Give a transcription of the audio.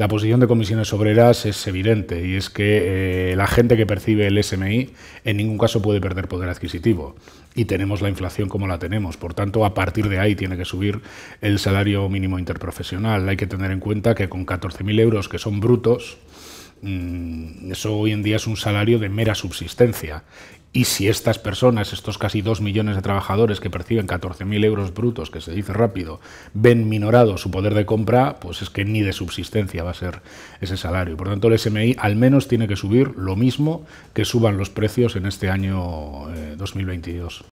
La posición de comisiones obreras es evidente y es que eh, la gente que percibe el SMI en ningún caso puede perder poder adquisitivo y tenemos la inflación como la tenemos. Por tanto, a partir de ahí tiene que subir el salario mínimo interprofesional. Hay que tener en cuenta que con 14.000 euros que son brutos, Mm, eso hoy en día es un salario de mera subsistencia. Y si estas personas, estos casi dos millones de trabajadores que perciben 14.000 euros brutos, que se dice rápido, ven minorado su poder de compra, pues es que ni de subsistencia va a ser ese salario. Por lo tanto, el SMI al menos tiene que subir lo mismo que suban los precios en este año 2022. Eh,